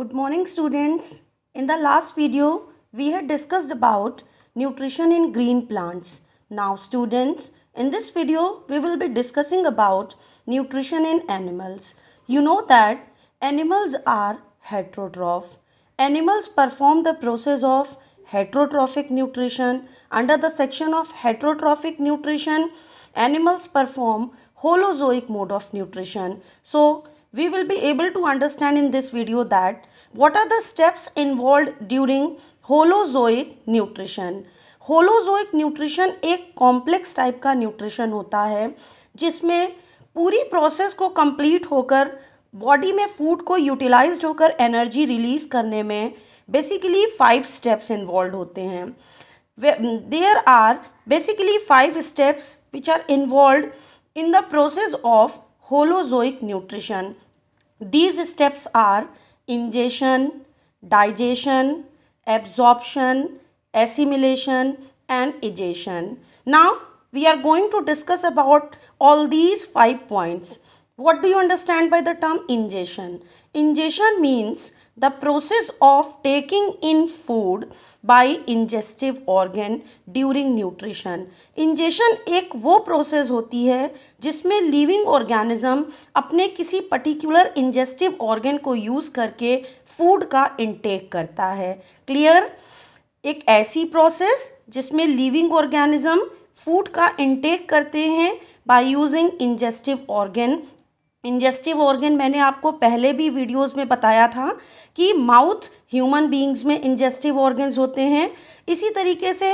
Good morning students. In the last video, we had discussed about nutrition in green plants. Now students, in this video, we will be discussing about nutrition in animals. You know that animals are heterotroph. Animals perform the process of heterotrophic nutrition. Under the section of heterotrophic nutrition, animals perform holozoic mode of nutrition. So, we will be able to understand in this video that what are the steps involve during holozoic nutrition holozoic nutrition एक complex type का nutrition होता है जिसमें पूरी process को complete होकर body में food को यूटिलाइज होकर एनर्जी रिलीज करने में बेसिकली फाइव स्टेप्स इन्वॉल्व होते हैं there are basically five steps which are involve in the process of holozoic nutrition these steps are ingestion, digestion, absorption, assimilation and ejection. Now we are going to discuss about all these five points. What do you understand by the term ingestion? Ingestion means the process of taking in food by ingestive organ during nutrition ingestion एक वो process होती है जिसमें living organism अपने किसी particular ingestive organ को use करके food का intake करता है clear एक ऐसी process जिसमें living organism फूड का इंटेक करते हैं by using ingestive organ ingestive organ मैंने आपको पहले भी वीडियोस में बताया था कि माउथ ह्यूमन बीइंग्स में इंजेस्टिव ऑर्गन्स होते हैं इसी तरीके से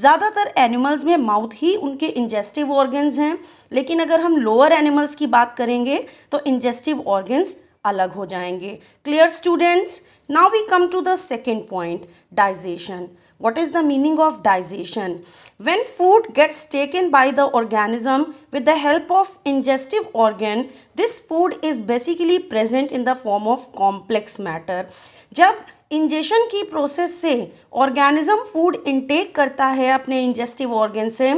ज़्यादातर एनिमल्स में माउथ ही उनके इंजेस्टिव ऑर्गन्स हैं लेकिन अगर हम लोअर एनिमल्स की बात करेंगे तो इंजेस्टिव ऑर्गन्स अलग हो जाएंगे clear students now we come to the second point digestion What is the meaning of digestion? When food gets taken by the organism with the help of ingestive organ, this food is basically present in the form of complex matter. जब ingestion की process से organism food intake करता है अपने ingestive organ से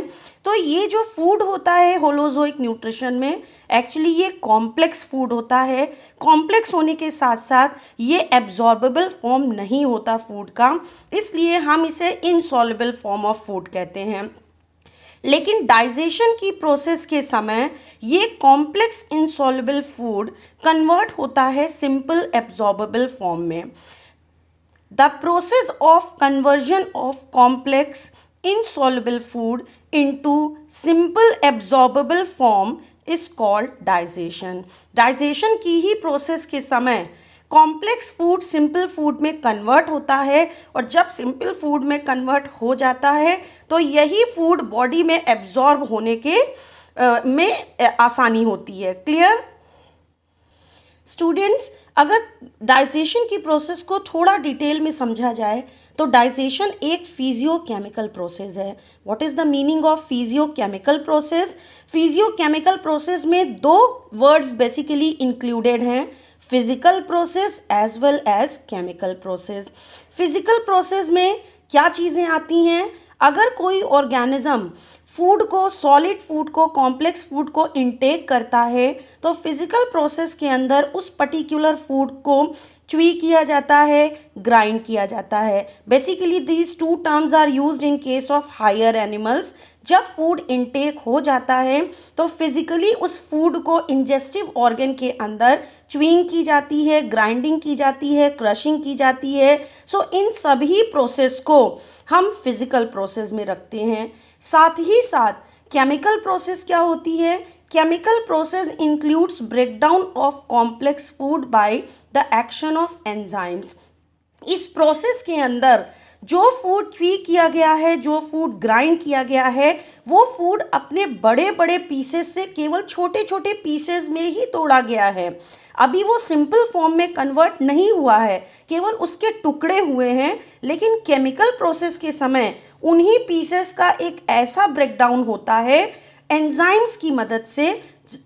तो ये जो फूड होता है होलोजोइक न्यूट्रिशन में एक्चुअली ये कॉम्प्लेक्स फूड होता है कॉम्प्लेक्स होने के साथ साथ ये एब्जॉर्बेबल फॉर्म नहीं होता फूड का इसलिए हम इसे इनसॉलेबल फॉर्म ऑफ फूड कहते हैं लेकिन डाइजेशन की प्रोसेस के समय ये कॉम्प्लेक्स इनसॉलेबल फूड कन्वर्ट होता है सिंपल एब्जॉर्बेबल फॉर्म में the process of conversion of complex insoluble food into simple absorbable form is called digestion digestion की ही प्रोसेस के समय कॉम्प्लेक्स फूड सिंपल फूड में कन्वर्ट होता है और जब सिंपल फूड में कन्वर्ट हो जाता है तो यही फूड बॉडी में एब्जॉर्ब होने के आ, में आसानी होती है क्लियर स्टूडेंट्स अगर डाइजेशन की प्रोसेस को थोड़ा डिटेल में समझा जाए तो डाइजेशन एक फिजियोकेमिकल प्रोसेस है what is the meaning of physiochemical process physiochemical process में दो वर्ड्स बेसिकली इंक्लूडेड हैं physical process as well as chemical process physical process में क्या चीज़ें आती हैं अगर कोई ऑर्गेनिज्म फूड को सॉलिड फूड को कॉम्प्लेक्स फूड को इनटेक करता है तो फिज़िकल प्रोसेस के अंदर उस पर्टिकुलर फूड को च्वी किया जाता है ग्राइंड किया जाता है basically these two terms are use in case of higher animals जब फूड इनटेक हो जाता है तो फिजिकली उस फूड को इंजेस्टिव ऑर्गन के अंदर चुईंग की जाती है ग्राइंडिंग की जाती है क्रशिंग की जाती है सो so, इन सभी प्रोसेस को हम फिज़िकल प्रोसेस में रखते हैं साथ ही साथ केमिकल प्रोसेस क्या होती है chemical process includes breakdown of complex food by the action of enzymes इस प्रोसेस के अंदर जो फूड ट्री किया गया है जो फूड ग्राइंड किया गया है वो फूड अपने बड़े बड़े पीसेस से केवल छोटे छोटे पीसेस में ही तोड़ा गया है अभी वो सिंपल फॉर्म में कन्वर्ट नहीं हुआ है केवल उसके टुकड़े हुए हैं लेकिन केमिकल प्रोसेस के समय उन्हीं पीसेस का एक ऐसा ब्रेकडाउन होता है एंजाइम्स की मदद से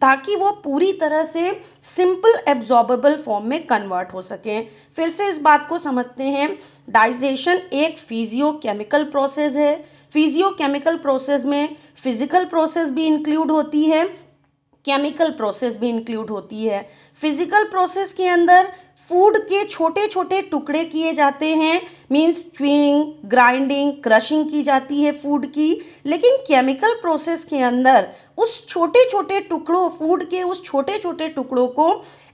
ताकि वो पूरी तरह से सिंपल एब्जॉर्बेबल फॉर्म में कन्वर्ट हो सकें फिर से इस बात को समझते हैं डाइजेशन एक फिजियोकेमिकल प्रोसेस है फिजियोकेमिकल प्रोसेस में फिजिकल प्रोसेस भी इंक्लूड होती है केमिकल प्रोसेस भी इंक्लूड होती है फिजिकल प्रोसेस के अंदर फूड के छोटे छोटे टुकड़े किए जाते हैं मीन्स च्यूइंग ग्राइंडिंग क्रशिंग की जाती है फूड की लेकिन केमिकल प्रोसेस के अंदर उस छोटे छोटे टुकड़ों फूड के उस छोटे छोटे टुकड़ों को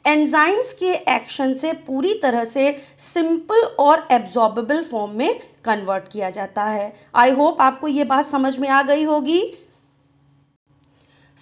एंजाइम्स के एक्शन से पूरी तरह से सिंपल और एब्जॉर्बेबल फॉर्म में कन्वर्ट किया जाता है आई होप आपको ये बात समझ में आ गई होगी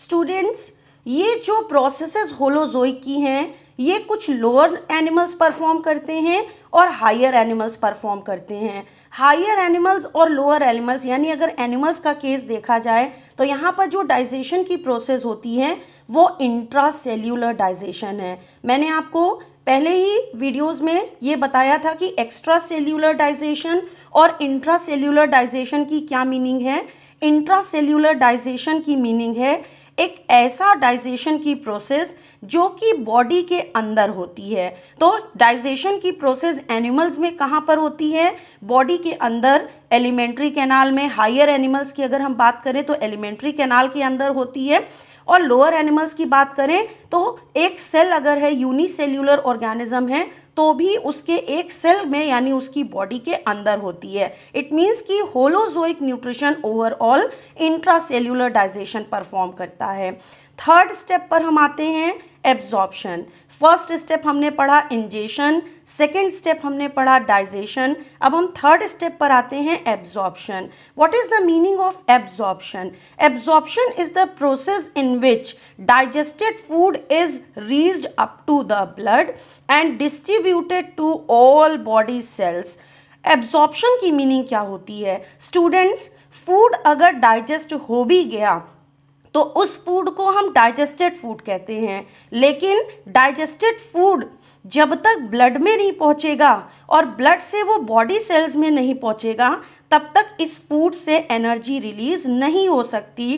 स्टूडेंट्स ये जो प्रोसेसेस होलोजोइक की हैं ये कुछ लोअर एनिमल्स परफॉर्म करते हैं और हायर एनिमल्स परफॉर्म करते हैं हायर एनिमल्स और लोअर एनिमल्स यानी अगर एनिमल्स का केस देखा जाए तो यहाँ पर जो डाइजेशन की प्रोसेस होती है वो इंट्रासेल्यूलर डाइजेशन है मैंने आपको पहले ही वीडियोस में ये बताया था कि एक्स्ट्रा सेल्यूलर डाइजेशन और इंट्रा सेल्यूलर डाइजेशन की क्या मीनिंग है इंट्रा सेल्यूलर डाइजेशन की मीनिंग है एक ऐसा डाइजेशन की प्रोसेस जो कि बॉडी के अंदर होती है तो डाइजेशन की प्रोसेस एनिमल्स में कहाँ पर होती है बॉडी के अंदर एलिमेंट्री कैनाल में हायर एनिमल्स की अगर हम बात करें तो एलिमेंट्री कैनाल के अंदर होती है और लोअर एनिमल्स की बात करें तो एक सेल अगर है यूनिसेल्यूलर ऑर्गेनिज्म है तो भी उसके एक सेल में यानी उसकी बॉडी के अंदर होती है इट मीन्स कि holozoic nutrition overall intracellular digestion perform करता है थर्ड स्टेप पर हम आते हैं एब्जॉर्प्शन फर्स्ट स्टेप हमने पढ़ा इंजेशन सेकेंड स्टेप हमने पढ़ा डाइजेशन अब हम थर्ड स्टेप पर आते हैं absorption what is the meaning of absorption absorption is the process in which digested food is reach up to the blood and distributed to all body cells absorption की meaning क्या होती है students food अगर digest हो भी गया तो उस फूड को हम डाइजेस्टेड फूड कहते हैं लेकिन डाइजेस्टेड फूड जब तक ब्लड में नहीं पहुंचेगा और ब्लड से वो बॉडी सेल्स में नहीं पहुंचेगा तब तक इस फूड से एनर्जी रिलीज नहीं हो सकती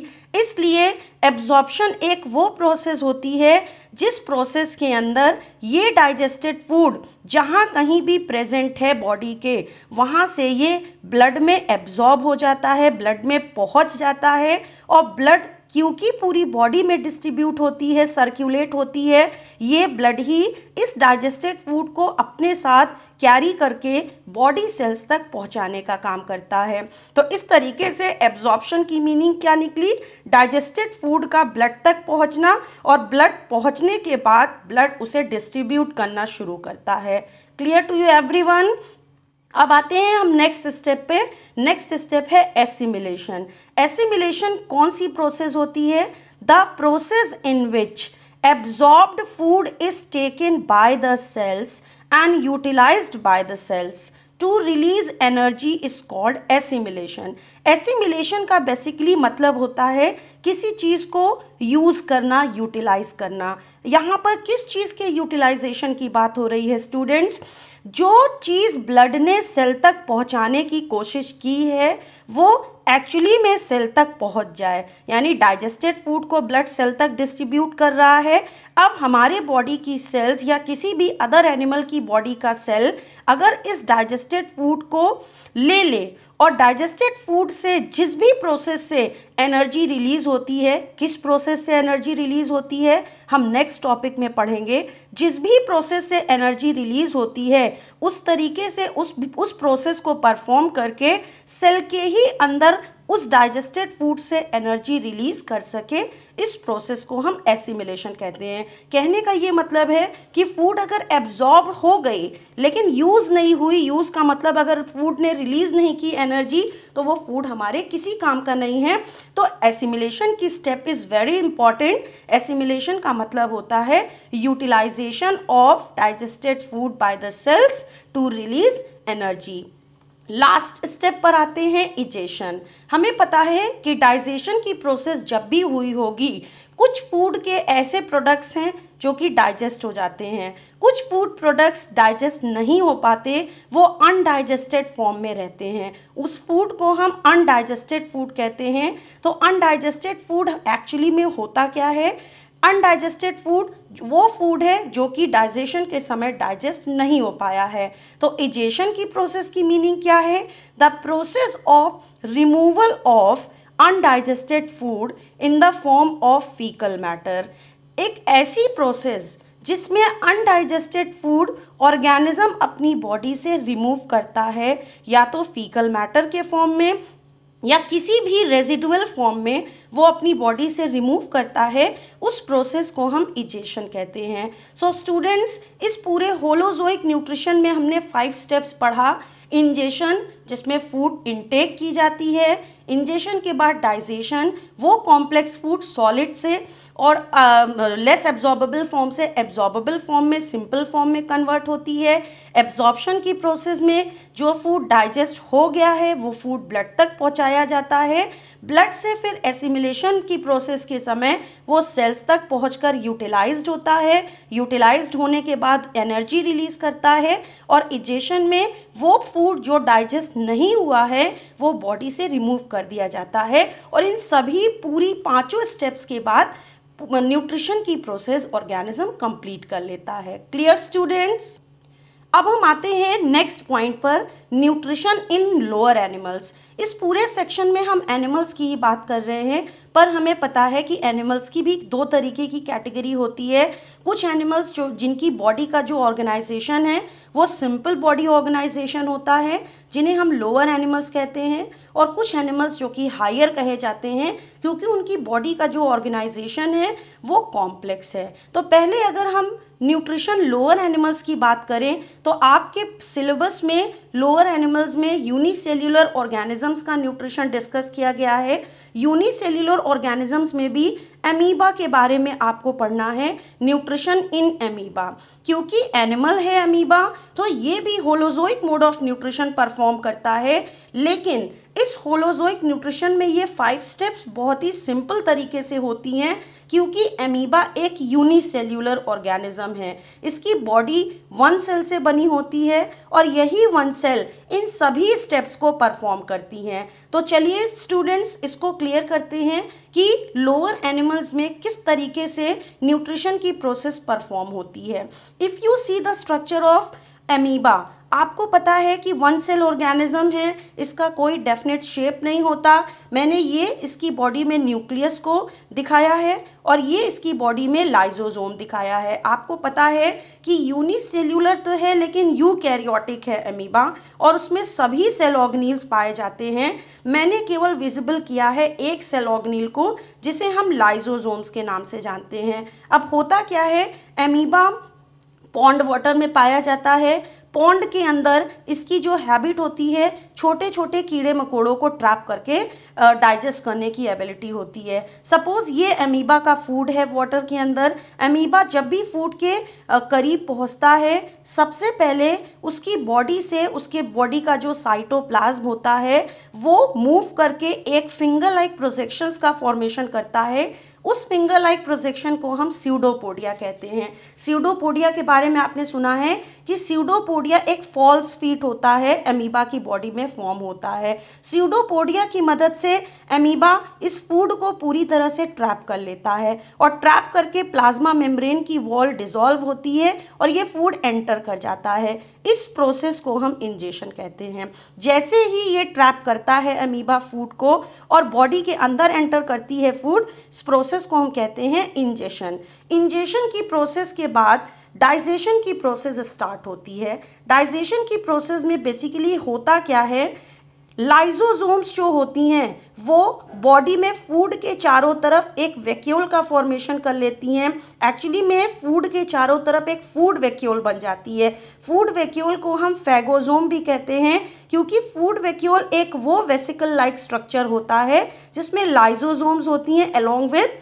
इसलिए एब्जॉर्प्शन एक वो प्रोसेस होती है जिस प्रोसेस के अंदर ये डाइजेस्टेड फूड जहाँ कहीं भी प्रेजेंट है बॉडी के वहाँ से ये ब्लड में एब्जॉर्ब हो जाता है ब्लड में पहुँच जाता है और ब्लड क्योंकि पूरी बॉडी में डिस्ट्रीब्यूट होती है सर्क्यूलेट होती है ये ब्लड ही इस डाइजेस्टेड फूड को अपने साथ कैरी करके बॉडी सेल्स तक पहुंचाने का काम करता है तो इस तरीके से एब्जॉर्प्शन की मीनिंग क्या निकली डाइजेस्टेड फूड का ब्लड तक पहुंचना और ब्लड पहुंचने के बाद ब्लड उसे डिस्ट्रीब्यूट करना शुरू करता है क्लियर टू यू एवरी अब आते हैं हम नेक्स्ट स्टेप पे नेक्स्ट स्टेप है एसिमिलेशन एसिमिलेशन कौन सी प्रोसेस होती है the process in which absorbed food is taken by the cells and utilised by the cells to release energy is called assimilation assimilation का बेसिकली मतलब होता है किसी चीज़ को यूज़ करना यूटिलाइज करना यहाँ पर किस चीज़ के यूटिलाइजेशन की बात हो रही है स्टूडेंट्स जो चीज़ ब्लड ने सेल तक पहुँचाने की कोशिश की है वो एक्चुअली में सेल तक पहुंच जाए यानी डाइजेस्टेड फूड को ब्लड सेल तक डिस्ट्रीब्यूट कर रहा है अब हमारे बॉडी की सेल्स या किसी भी अदर एनिमल की बॉडी का सेल अगर इस डाइजेस्टेड फूड को ले ले और डाइजेस्टेड फूड से जिस भी प्रोसेस से एनर्जी रिलीज़ होती है किस प्रोसेस से एनर्जी रिलीज़ होती है हम नेक्स्ट टॉपिक में पढ़ेंगे जिस भी प्रोसेस से एनर्जी रिलीज़ होती है उस तरीके से उस उस प्रोसेस को परफॉर्म करके सेल के ही अंदर उस डाइजेस्टेड फूड से एनर्जी रिलीज़ कर सके इस प्रोसेस को हम एसिमिलेशन कहते हैं कहने का ये मतलब है कि फूड अगर एब्जॉर्ब हो गई लेकिन यूज़ नहीं हुई यूज़ का मतलब अगर फूड ने रिलीज़ नहीं की एनर्जी तो वो फूड हमारे किसी काम का नहीं है तो एसिमिलेशन की step is very important assimilation का मतलब होता है utilisation of digested food by the cells to release energy last step पर आते हैं इजेशन हमें पता है कि डाइजेशन की प्रोसेस जब भी हुई होगी कुछ फूड के ऐसे प्रोडक्ट्स हैं जो कि डाइजेस्ट हो जाते हैं कुछ फूड प्रोडक्ट्स डाइजेस्ट नहीं हो पाते वो अनडाइजेस्टेड फॉर्म में रहते हैं उस फूड को हम अनडाइजेस्टेड फूड कहते हैं तो अनडाइजेस्टेड फूड एक्चुअली में होता क्या है अनडाइजेस्टेड फूड वो फूड है जो कि डाइजेशन के समय डाइजेस्ट नहीं हो पाया है तो इजेशन की प्रोसेस की मीनिंग क्या है the process of removal of undigested food in the form of faecal matter एक ऐसी प्रोसेस जिसमें अनडाइजेस्टेड फूड ऑर्गेनिज्म अपनी बॉडी से रिमूव करता है या तो फीकल मैटर के फॉर्म में या किसी भी रेजिडुअल फॉर्म में वो अपनी बॉडी से रिमूव करता है उस प्रोसेस को हम इजेशन कहते हैं सो so, स्टूडेंट्स इस पूरे होलोजोइक न्यूट्रिशन में हमने फाइव स्टेप्स पढ़ा इंजेशन जिसमें फूड इनटेक की जाती है इंजेशन के बाद डाइजेशन वो कॉम्प्लेक्स फूड सॉलिड से और लेस एब्जॉर्बेबल फॉर्म से एब्जॉर्बेबल फॉर्म में सिंपल फॉर्म में कन्वर्ट होती है एब्जॉर्प्शन की प्रोसेस में जो फूड डाइजेस्ट हो गया है वो फूड ब्लड तक पहुंचाया जाता है ब्लड से फिर एसिमिल एसिमिलेशन की प्रोसेस के समय वो सेल्स तक पहुंचकर यूटिलाइज्ड होता है यूटिलाइज होने के बाद एनर्जी रिलीज करता है और इजेशन में वो फूड जो डाइजेस्ट नहीं हुआ है वो बॉडी से रिमूव कर दिया जाता है और इन सभी पूरी पांचों स्टेप्स के बाद न्यूट्रिशन की प्रोसेस ऑर्गेनिज्म कंप्लीट कर लेता है क्लियर स्टूडेंट्स अब हम आते हैं नेक्स्ट पॉइंट पर न्यूट्रिशन इन लोअर एनिमल्स इस पूरे सेक्शन में हम एनिमल्स की ही बात कर रहे हैं पर हमें पता है कि एनिमल्स की भी दो तरीके की कैटेगरी होती है कुछ एनिमल्स जो जिनकी बॉडी का जो ऑर्गेनाइजेशन है वो सिंपल बॉडी ऑर्गेनाइजेशन होता है जिन्हें हम लोअर एनिमल्स कहते हैं और कुछ एनिमल्स जो कि हायर कहे जाते हैं क्योंकि उनकी बॉडी का जो ऑर्गेनाइजेशन है वो कॉम्प्लेक्स है तो पहले अगर हम न्यूट्रिशन लोअर एनिमल्स की बात करें तो आपके सिलेबस में लोअर एनिमल्स में यूनिसेल्युलर ऑर्गेनिजम्स का न्यूट्रिशन डिस्कस किया गया है यूनिसेल्यूलर सेलुलर ऑर्गेनिजम्स में भी एमीबा के बारे में आपको पढ़ना है न्यूट्रिशन इन एमीबा क्योंकि एनिमल है एमीबा तो ये भी holozoic mode of nutrition perform करता है लेकिन इस होलोजोइक न्यूट्रिशन में ये फाइव स्टेप्स बहुत ही सिंपल तरीके से होती हैं क्योंकि एमीबा एक यूनिसेल्यूलर ऑर्गेनिज्म है इसकी बॉडी वन सेल से बनी होती है और यही वन सेल इन सभी स्टेप्स को परफॉर्म करती हैं तो चलिए स्टूडेंट्स इसको क्लियर करते हैं कि लोअर एनिमल्स में किस तरीके से न्यूट्रिशन की प्रोसेस परफॉर्म होती है if you see the structure of amoeba आपको पता है कि वन सेल ऑर्गेनिज्म है इसका कोई डेफिनेट शेप नहीं होता मैंने ये इसकी बॉडी में न्यूक्लियस को दिखाया है और ये इसकी बॉडी में लाइजोजोम दिखाया है आपको पता है कि यूनिसेल्यूलर तो है लेकिन यू कैरियोटिक है अमीबा और उसमें सभी सेल ऑर्गनील्स पाए जाते हैं मैंने केवल विजिबल किया है एक सेल ऑर्गनील को जिसे हम लाइजोजोम्स के नाम से जानते हैं अब होता क्या है अमीबा पौंड वाटर में पाया जाता है पौंड के अंदर इसकी जो हैबिट होती है छोटे छोटे कीड़े मकोड़ों को ट्रैप करके डाइजेस्ट करने की एबिलिटी होती है सपोज़ ये अमीबा का फूड है वाटर के अंदर अमीबा जब भी फूड के करीब पहुंचता है सबसे पहले उसकी बॉडी से उसके बॉडी का जो साइटोप्लाज्म होता है वो मूव करके एक फिंगर लाइक प्रोजेक्शंस का फॉर्मेशन करता है उस फिंगर लाइक प्रोजेक्शन को हम सीडोपोडिया कहते हैं सीडोपोडिया के बारे में आपने सुना है कि सीडोपोडिया एक फॉल्स फीट होता है एमीबा की बॉडी में फॉर्म होता है सीडोपोडिया की मदद से एमीबा इस फूड को पूरी तरह से ट्रैप कर लेता है और ट्रैप करके प्लाज्मा मेम्ब्रेन की वॉल डिजोल्व होती है और ये फूड एंटर कर जाता है इस प्रोसेस को हम इंजेशन कहते हैं जैसे ही ये ट्रैप करता है अमीबा फूड को और बॉडी के अंदर एंटर करती है फूड प्रोसेस प्रोसेस को हम कहते हैं इंजेशन इंजेशन की प्रोसेस के बाद डाइजेशन की प्रोसेस स्टार्ट होती है डाइजेशन की प्रोसेस में बेसिकली होता क्या है लाइजोजोम्स जो होती हैं वो बॉडी में फूड के चारों तरफ एक वैक्यूल का फॉर्मेशन कर लेती हैं एक्चुअली में फूड के चारों तरफ एक फूड वैक्यूल बन जाती है फूड वैक्यूल को हम फैगोजोम भी कहते हैं क्योंकि फूड वैक्यूल एक वो वेसिकल लाइक स्ट्रक्चर होता है जिसमें लाइजोजोम्स होती हैं along with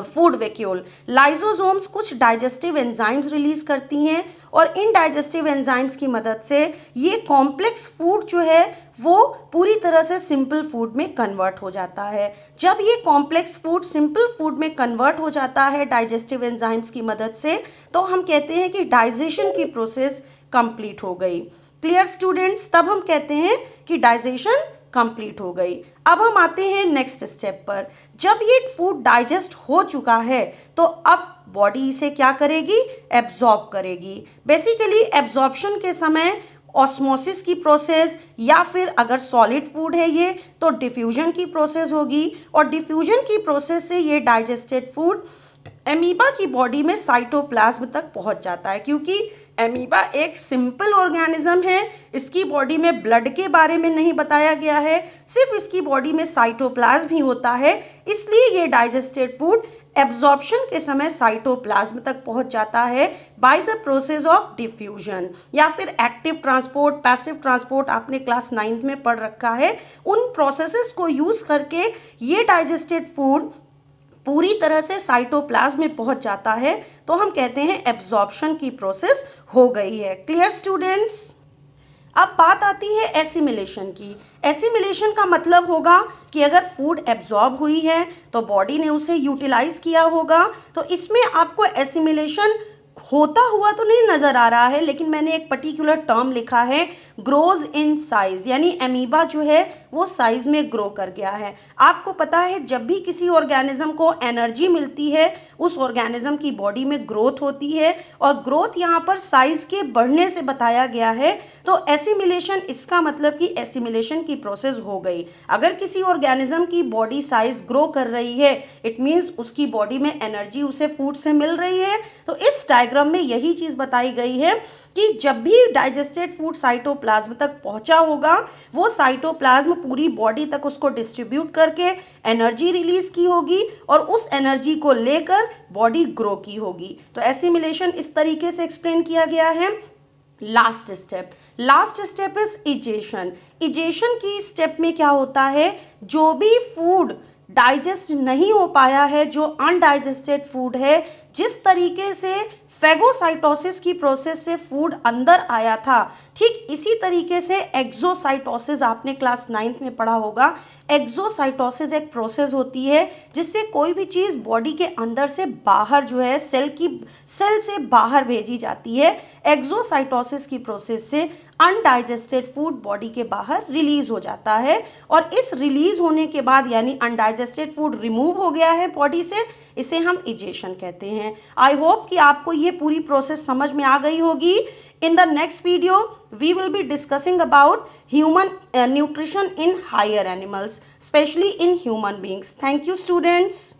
food vacuole lysosomes कुछ डाइजेस्टिव एंजाइम्स रिलीज़ करती हैं और इन डाइजेस्टिव एंजाइम्स की मदद से ये कॉम्प्लेक्स फूड जो है वो पूरी तरह से सिंपल फूड में कन्वर्ट हो जाता है जब ये कॉम्प्लेक्स फूड सिंपल फूड में कन्वर्ट हो जाता है डाइजेस्टिव एंजाइम्स की मदद से तो हम कहते हैं कि डाइजेशन की प्रोसेस कंप्लीट हो गई क्लियर स्टूडेंट्स तब हम कहते हैं कि डाइजेशन कंप्लीट हो गई अब हम आते हैं नेक्स्ट स्टेप पर जब ये फूड डाइजेस्ट हो चुका है तो अब बॉडी इसे क्या करेगी एब्जॉर्ब करेगी बेसिकली एब्जॉर्बशन के समय ऑस्मोसिस की प्रोसेस या फिर अगर सॉलिड फूड है ये तो डिफ्यूजन की प्रोसेस होगी और डिफ्यूजन की प्रोसेस से ये डाइजेस्टेड फूड एमीबा की बॉडी में साइटोप्लाज्म तक पहुंच जाता है क्योंकि एमीबा एक सिंपल ऑर्गेनिज्म है इसकी बॉडी में ब्लड के बारे में नहीं बताया गया है सिर्फ इसकी बॉडी में साइटोप्लाज्म ही होता है इसलिए ये डाइजेस्टेड फूड एब्जॉर्प्शन के समय साइटोप्लाज्म तक पहुंच जाता है by the process of diffusion या फिर एक्टिव ट्रांसपोर्ट पैसिव ट्रांसपोर्ट आपने क्लास नाइन्थ में पढ़ रखा है उन प्रोसेसेस को यूज़ करके ये डाइजेस्टेड फूड पूरी तरह से साइटोप्लाज्म में पहुंच जाता है तो हम कहते हैं एब्जॉर्प्शन की प्रोसेस हो गई है क्लियर स्टूडेंट्स अब बात आती है एसिमिलेशन की एसिमिलेशन का मतलब होगा कि अगर फूड एब्जॉर्ब हुई है तो बॉडी ने उसे यूटिलाइज किया होगा तो इसमें आपको एसिमिलेशन होता हुआ तो नहीं नज़र आ रहा है लेकिन मैंने एक पर्टिकुलर टर्म लिखा है ग्रोज इन साइज यानी एमीबा जो है वो साइज़ में ग्रो कर गया है आपको पता है जब भी किसी ऑर्गेनिज्म को एनर्जी मिलती है उस ऑर्गेनिज्म की बॉडी में ग्रोथ होती है और ग्रोथ यहाँ पर साइज़ के बढ़ने से बताया गया है तो एसिमिलेशन इसका मतलब कि एसिमिलेशन की प्रोसेस हो गई अगर किसी ऑर्गेनिज्म की बॉडी साइज़ ग्रो कर रही है इट मीन्स उसकी बॉडी में एनर्जी उसे फूड से मिल रही है तो इस डायग्राम में यही चीज़ बताई गई है कि जब भी डाइजेस्टेड फूड साइटोप्लाज्म तक पहुंचा होगा वो साइटोप्लाज्म पूरी बॉडी तक उसको डिस्ट्रीब्यूट करके एनर्जी रिलीज की होगी और उस एनर्जी को लेकर बॉडी ग्रो की होगी तो एसिमिलेशन इस तरीके से एक्सप्लेन किया गया है last step last step is egestion egestion की स्टेप में क्या होता है जो भी फूड डाइजेस्ट नहीं हो पाया है जो अनडाइजेस्टेड फूड है जिस तरीके से फेगोसाइटोसिस की प्रोसेस से फूड अंदर आया था ठीक इसी तरीके से एक्जोसाइटोसिस आपने क्लास नाइन्थ में पढ़ा होगा एक्जोसाइटोसिस एक प्रोसेस होती है जिससे कोई भी चीज़ बॉडी के अंदर से बाहर जो है सेल की सेल से बाहर भेजी जाती है एक्जोसाइटोसिस की प्रोसेस से अनडाइजेस्टेड फूड बॉडी के बाहर रिलीज हो जाता है और इस रिलीज होने के बाद यानी अनडाइजेस्टेड फूड रिमूव हो गया है बॉडी से इसे हम इजेशन कहते हैं आई होप कि आपको ये पूरी प्रोसेस समझ में आ गई होगी in the next video we will be discussing about human nutrition in higher animals specially in human beings thank you students